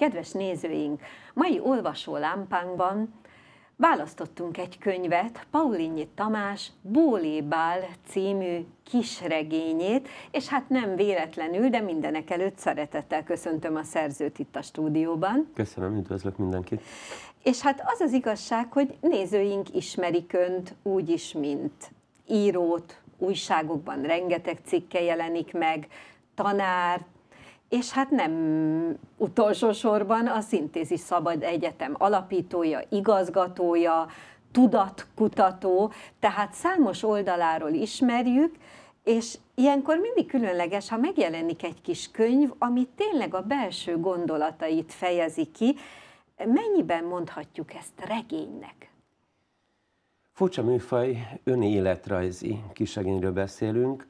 Kedves nézőink, mai olvasó lámpánkban választottunk egy könyvet, Paulinyi Tamás Bólébál című kisregényét, és hát nem véletlenül, de mindenek előtt szeretettel köszöntöm a szerzőt itt a stúdióban. Köszönöm, üdvözlök mindenkit. És hát az az igazság, hogy nézőink ismerik önt úgy is, mint írót, újságokban rengeteg cikke jelenik meg, tanár, és hát nem utolsó sorban a Szintézi Szabad Egyetem alapítója, igazgatója, tudatkutató, tehát számos oldaláról ismerjük, és ilyenkor mindig különleges, ha megjelenik egy kis könyv, ami tényleg a belső gondolatait fejezi ki. Mennyiben mondhatjuk ezt regénynek? Furcsa műfaj, önéletrajzi kisegényről beszélünk,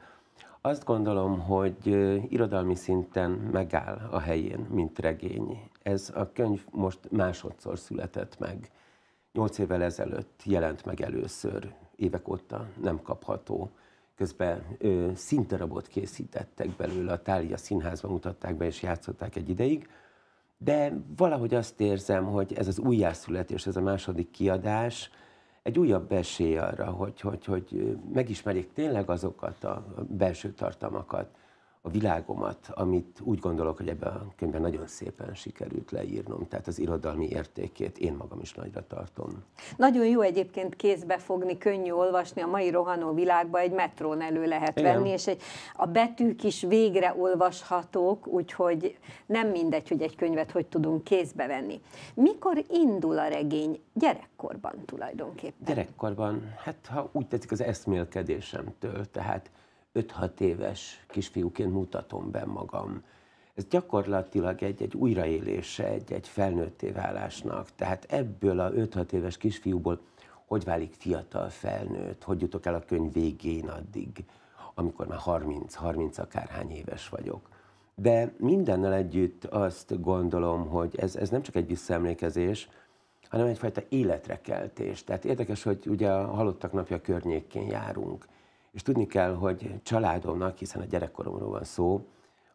azt gondolom, hogy irodalmi szinten megáll a helyén, mint regény. Ez a könyv most másodszor született meg. Nyolc évvel ezelőtt jelent meg először, évek óta nem kapható. Közben ö, színdarabot készítettek belőle, a Tália színházban mutatták be és játszották egy ideig, de valahogy azt érzem, hogy ez az újjászületés, ez a második kiadás, egy újabb esély arra, hogy, hogy, hogy megismerjék tényleg azokat a belső tartalmakat, a világomat, amit úgy gondolok, hogy ebben a könyvben nagyon szépen sikerült leírnom, tehát az irodalmi értékét én magam is nagyra tartom. Nagyon jó egyébként kézbe fogni, könnyű olvasni, a mai rohanó világba egy metrón elő lehet Igen. venni, és egy, a betűk is végre olvashatók, úgyhogy nem mindegy, hogy egy könyvet hogy tudunk kézbe venni. Mikor indul a regény? Gyerekkorban tulajdonképpen. Gyerekkorban, hát ha úgy tetszik, az eszmélkedésemtől, tehát 5-6 éves kisfiúként mutatom be magam. Ez gyakorlatilag egy-egy újraélése, egy-egy felnőtté válásnak. Tehát ebből a 5-6 éves kisfiúból hogy válik fiatal felnőtt, hogy jutok el a könyv végén addig, amikor már 30-30 akárhány éves vagyok. De mindennel együtt azt gondolom, hogy ez, ez nem csak egy visszaemlékezés, hanem egyfajta életrekeltés. Tehát érdekes, hogy ugye a halottak napja környékén járunk, és tudni kell, hogy családomnak, hiszen a gyerekkoromról van szó,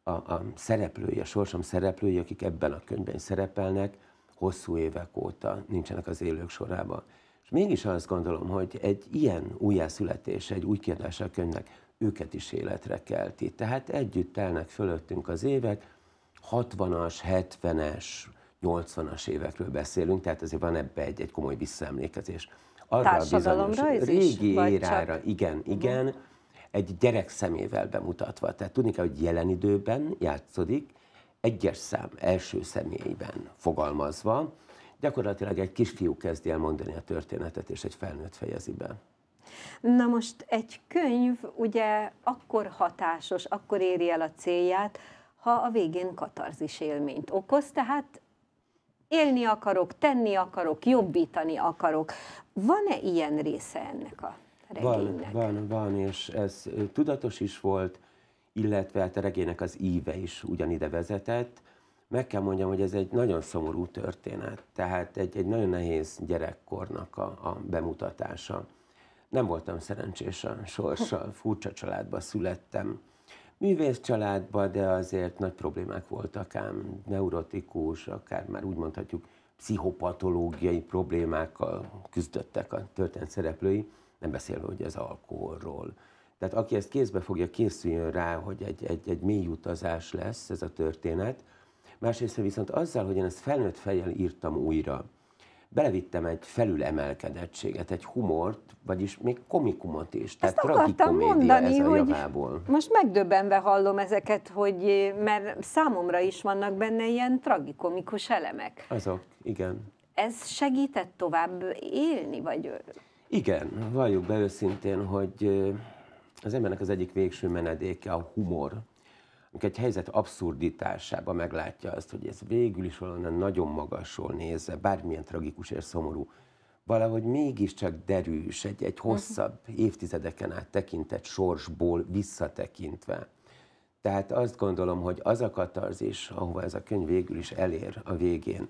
a, a szereplői, a sorsom szereplői, akik ebben a könyvben szerepelnek, hosszú évek óta nincsenek az élők sorában. És mégis azt gondolom, hogy egy ilyen újjászületés, egy új kérdés a könyvnek őket is életre kelti. Tehát együtt telnek fölöttünk az évek, 60-as, 70-es, 80-as évekről beszélünk, tehát azért van ebbe egy, egy komoly visszaemlékezés arra társadalomra bizonyos, is, régi érára, csak... igen, mhm. igen, uh-huh. egy gyerek szemével bemutatva. Tehát tudni kell, hogy jelen időben játszódik, egyes szám első személyben fogalmazva, gyakorlatilag egy kisfiú kezdi el mondani a történetet, és egy felnőtt fejezi be. Na most egy könyv ugye akkor hatásos, akkor éri el a célját, ha a végén katarzis élményt okoz, tehát élni akarok, tenni akarok, jobbítani akarok. Van-e ilyen része ennek a regénynek? Van, van, van, és ez tudatos is volt, illetve hát a regénynek az íve is ugyanide vezetett. Meg kell mondjam, hogy ez egy nagyon szomorú történet, tehát egy, egy nagyon nehéz gyerekkornak a, a bemutatása. Nem voltam szerencsés a sorssal, furcsa családba születtem művész családba, de azért nagy problémák voltak ám, neurotikus, akár már úgy mondhatjuk, pszichopatológiai problémákkal küzdöttek a történet szereplői, nem beszélve, hogy az alkoholról. Tehát aki ezt kézbe fogja, készüljön rá, hogy egy, egy, egy mély utazás lesz ez a történet. Másrészt viszont azzal, hogy én ezt felnőtt fejjel írtam újra, belevittem egy felülemelkedettséget, egy humort, vagyis még komikumot is. Tehát akartam mondani, ez a hogy javából. most megdöbbenve hallom ezeket, hogy mert számomra is vannak benne ilyen tragikomikus elemek. Azok, igen. Ez segített tovább élni, vagy... Igen, valljuk be őszintén, hogy az embernek az egyik végső menedéke a humor, amikor egy helyzet abszurditásába meglátja azt, hogy ez végül is valahonnan nagyon magasról nézve, bármilyen tragikus és szomorú, valahogy mégiscsak derűs, egy, egy mhm. hosszabb évtizedeken át tekintett sorsból visszatekintve. Tehát azt gondolom, hogy az a katarzis, ahova ez a könyv végül is elér a végén,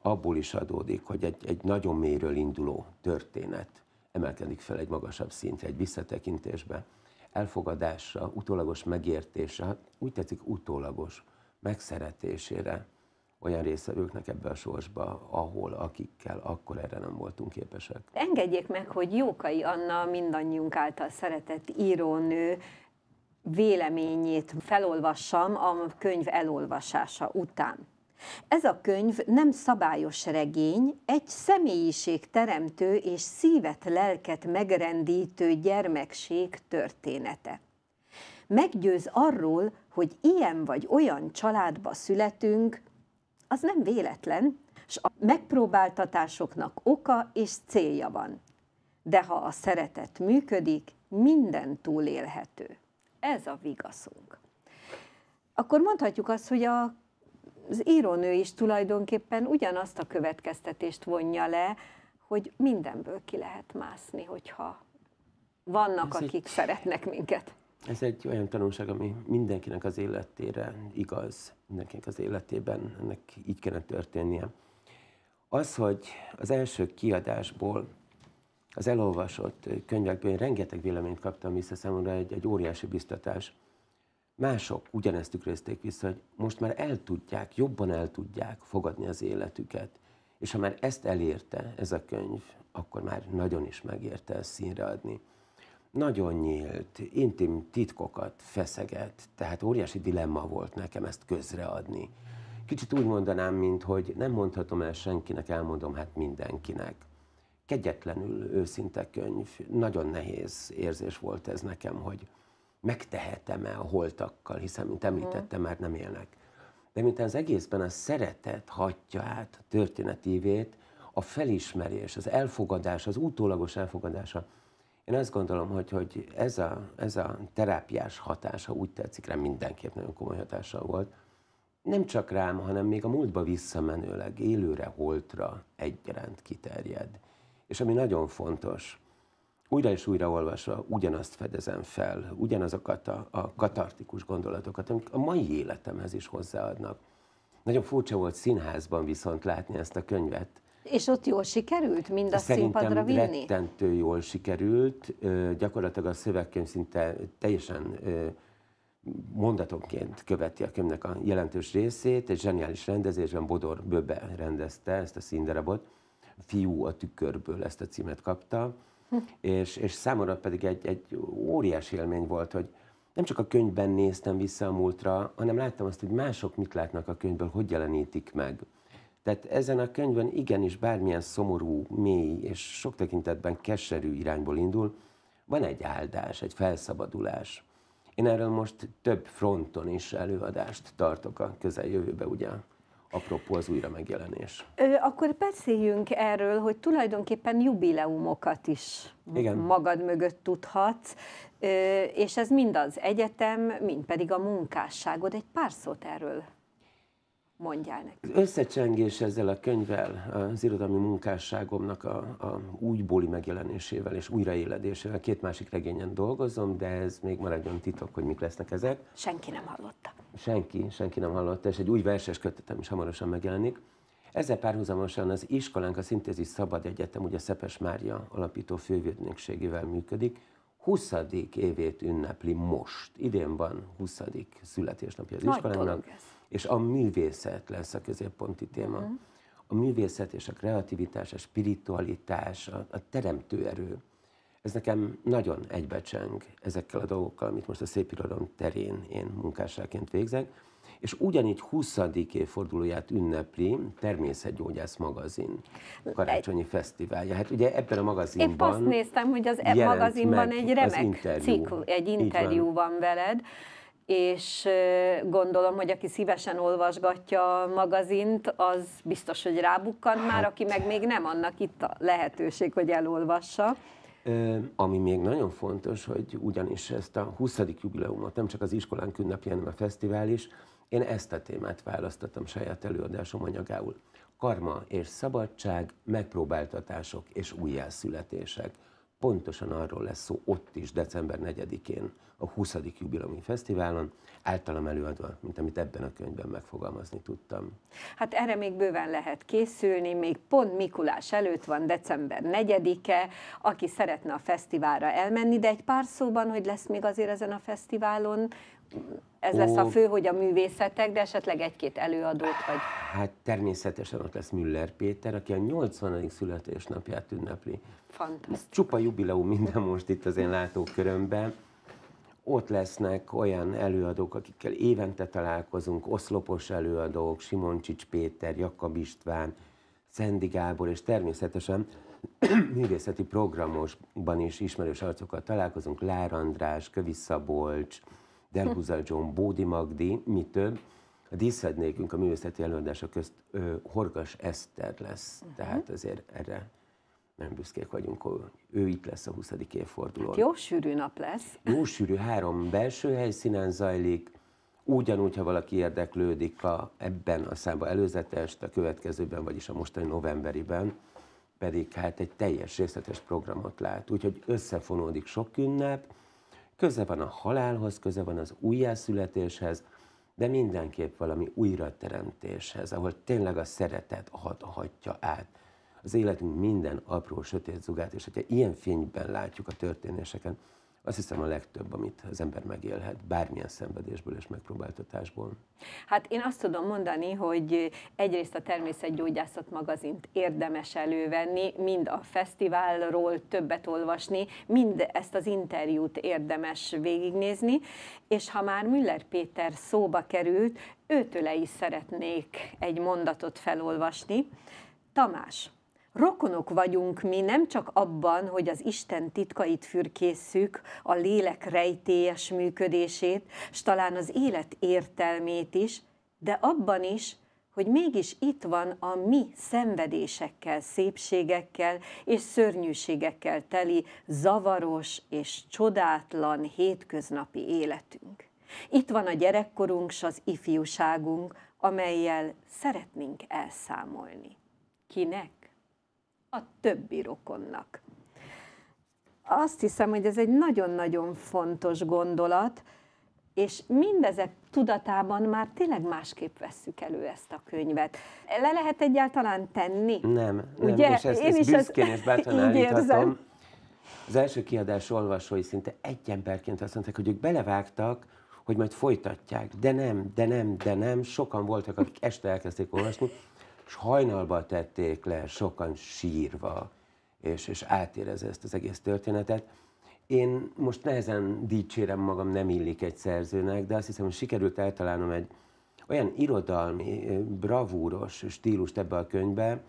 abból is adódik, hogy egy, egy nagyon mélyről induló történet emelkedik fel egy magasabb szintre, egy visszatekintésbe elfogadásra, utólagos megértésre, hát úgy tetszik utólagos megszeretésére olyan részevőknek ebbe a sorsba, ahol akikkel akkor erre nem voltunk képesek. Engedjék meg, hogy Jókai Anna mindannyiunk által szeretett írónő véleményét felolvassam a könyv elolvasása után. Ez a könyv nem szabályos regény, egy személyiség teremtő és szívet-lelket megrendítő gyermekség története. Meggyőz arról, hogy ilyen vagy olyan családba születünk, az nem véletlen, s a megpróbáltatásoknak oka és célja van. De ha a szeretet működik, minden túlélhető. Ez a vigaszunk. Akkor mondhatjuk azt, hogy a az írónő is tulajdonképpen ugyanazt a következtetést vonja le, hogy mindenből ki lehet mászni, hogyha vannak, Ez akik egy... szeretnek minket. Ez egy olyan tanulság, ami mindenkinek az életére igaz, mindenkinek az életében ennek így kellene történnie. Az, hogy az első kiadásból az elolvasott könyvekből én rengeteg véleményt kaptam vissza, számomra egy, egy óriási biztatás mások ugyanezt tükrözték vissza, hogy most már el tudják, jobban el tudják fogadni az életüket. És ha már ezt elérte ez a könyv, akkor már nagyon is megérte ezt színre adni. Nagyon nyílt, intim titkokat feszeget, tehát óriási dilemma volt nekem ezt közreadni. Kicsit úgy mondanám, mint hogy nem mondhatom el senkinek, elmondom hát mindenkinek. Kegyetlenül őszinte könyv, nagyon nehéz érzés volt ez nekem, hogy, megtehetem-e a holtakkal, hiszen, mint mhm. említettem, már nem élnek. De mint az egészben a szeretet hagyja át a történetívét, a felismerés, az elfogadás, az utólagos elfogadása. Én azt gondolom, hogy, hogy ez, a, ez a terápiás hatása, úgy tetszik rám, mindenképp nagyon komoly hatása volt. Nem csak rám, hanem még a múltba visszamenőleg, élőre, holtra egyaránt kiterjed. És ami nagyon fontos, újra és újra olvasva ugyanazt fedezem fel, ugyanazokat a, a katartikus gondolatokat, amik a mai életemhez is hozzáadnak. Nagyon furcsa volt színházban viszont látni ezt a könyvet. És ott jól sikerült mind a színpadra vinni? Szerintem jól sikerült. Ö, gyakorlatilag a szövegkönyv szinte teljesen ö, mondatonként követi a könyvnek a jelentős részét. Egy zseniális rendezésben Bodor Böbe rendezte ezt a színdarabot. Fiú a tükörből ezt a címet kapta és, és számomra pedig egy, egy óriás élmény volt, hogy nem csak a könyvben néztem vissza a múltra, hanem láttam azt, hogy mások mit látnak a könyvből, hogy jelenítik meg. Tehát ezen a könyvben igenis bármilyen szomorú, mély és sok tekintetben keserű irányból indul, van egy áldás, egy felszabadulás. Én erről most több fronton is előadást tartok a közeljövőbe, ugye? apropó az újra megjelenés. Ö, akkor beszéljünk erről, hogy tulajdonképpen jubileumokat is Igen. magad mögött tudhatsz, ö, és ez mind az egyetem, mind pedig a munkásságod. Egy pár szót erről mondjál nekünk. Összecsengés ezzel a könyvvel, az irodalmi munkásságomnak a, a újbóli megjelenésével és újraéledésével. Két másik regényen dolgozom, de ez még maradjon titok, hogy mik lesznek ezek. Senki nem hallotta. Senki, senki nem hallotta, és egy új verses kötetem is hamarosan megjelenik. Ezzel párhuzamosan az iskolánk, a Szintézis Szabad Egyetem, ugye Szepes Mária alapító fővédnökségével működik, 20. évét ünnepli most. Idén van 20. születésnapja az Nagy iskolának, és a művészet lesz a középponti téma. Uh-huh. A művészet és a kreativitás, a spiritualitás, a, a teremtő erő. Ez nekem nagyon egybecseng ezekkel a dolgokkal, amit most a Szépirodalom terén én munkásságként végzek és ugyanígy 20. évfordulóját ünnepli Természetgyógyász magazin karácsonyi fesztiválja. Hát ugye ebben a magazinban Épp azt néztem, hogy az ebben magazinban egy remek interjú. cikk, egy interjú van. van veled, és gondolom, hogy aki szívesen olvasgatja a magazint, az biztos, hogy rábukkan hát. már, aki meg még nem, annak itt a lehetőség, hogy elolvassa. Ami még nagyon fontos, hogy ugyanis ezt a 20. jubileumot nem csak az iskolánk ünnepli, hanem a fesztivál is, én ezt a témát választottam saját előadásom anyagául. Karma és szabadság, megpróbáltatások és újjászületések. Pontosan arról lesz szó ott is, december 4-én, a 20. jubilomi fesztiválon, általam előadva, mint amit ebben a könyvben megfogalmazni tudtam. Hát erre még bőven lehet készülni, még pont Mikulás előtt van december 4-e, aki szeretne a fesztiválra elmenni, de egy pár szóban, hogy lesz még azért ezen a fesztiválon ez lesz a fő, hogy a művészetek, de esetleg egy-két előadót vagy? Hát természetesen ott lesz Müller Péter, aki a 80. születésnapját ünnepli. Fantasztikus. csupa jubileum minden most itt az én látókörömben. Ott lesznek olyan előadók, akikkel évente találkozunk, oszlopos előadók, Simoncsics Péter, Jakab István, Szendi Gábor, és természetesen művészeti programosban is ismerős arcokkal találkozunk, Lár András, Kövisszabolcs, Szabolcs, Hm. Delhuzar John, Bódi Magdi, mi több, a díszednékünk a művészeti előadása közt ö, Horgas Eszter lesz, uh-huh. tehát azért erre nem büszkék vagyunk, ő itt lesz a 20. évforduló. Hát jó sűrű nap lesz. Jó sűrű, három belső helyszínen zajlik, ugyanúgy, ha valaki érdeklődik a, ebben a számba előzetes, a következőben, vagyis a mostani novemberiben, pedig hát egy teljes részletes programot lát. Úgyhogy összefonódik sok ünnep, Köze van a halálhoz, köze van az újjászületéshez, de mindenképp valami újrateremtéshez, ahol tényleg a szeretet hat, át az életünk minden apró sötét zugát, és hogyha ilyen fényben látjuk a történéseken, azt hiszem a legtöbb, amit az ember megélhet, bármilyen szenvedésből és megpróbáltatásból. Hát én azt tudom mondani, hogy egyrészt a természetgyógyászat magazint érdemes elővenni, mind a fesztiválról többet olvasni, mind ezt az interjút érdemes végignézni, és ha már Müller Péter szóba került, őtőle is szeretnék egy mondatot felolvasni. Tamás, Rokonok vagyunk mi nem csak abban, hogy az Isten titkait fürkészük, a lélek rejtélyes működését, s talán az élet értelmét is, de abban is, hogy mégis itt van a mi szenvedésekkel, szépségekkel és szörnyűségekkel teli zavaros és csodátlan hétköznapi életünk. Itt van a gyerekkorunk s az ifjúságunk, amelyel szeretnénk elszámolni. Kinek? a többi rokonnak. Azt hiszem, hogy ez egy nagyon-nagyon fontos gondolat, és mindezek tudatában már tényleg másképp vesszük elő ezt a könyvet. Le lehet egyáltalán tenni? Nem, nem. Ugye? és ezt, Én ezt is büszkén és bátran állíthatom. Érzem. Az első kiadás olvasói szinte egy emberként azt mondták, hogy ők belevágtak, hogy majd folytatják. De nem, de nem, de nem. Sokan voltak, akik este elkezdték olvasni, és hajnalba tették le, sokan sírva, és, és átérez ezt az egész történetet. Én most nehezen dicsérem magam, nem illik egy szerzőnek, de azt hiszem, hogy sikerült eltalálnom egy olyan irodalmi, bravúros stílust ebbe a könyvbe,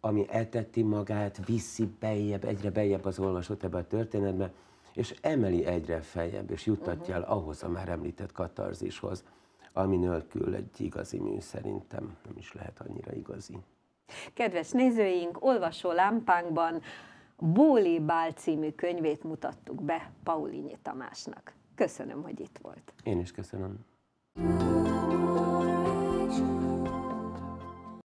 ami eteti magát, viszi beljebb, egyre bejebb az olvasót ebbe a történetbe, és emeli egyre feljebb, és juttatja el mhm. ahhoz a már említett katarzishoz ami nélkül egy igazi mű szerintem nem is lehet annyira igazi. Kedves nézőink, olvasó lámpánkban Bóli Bál című könyvét mutattuk be Paulinyi Tamásnak. Köszönöm, hogy itt volt. Én is köszönöm.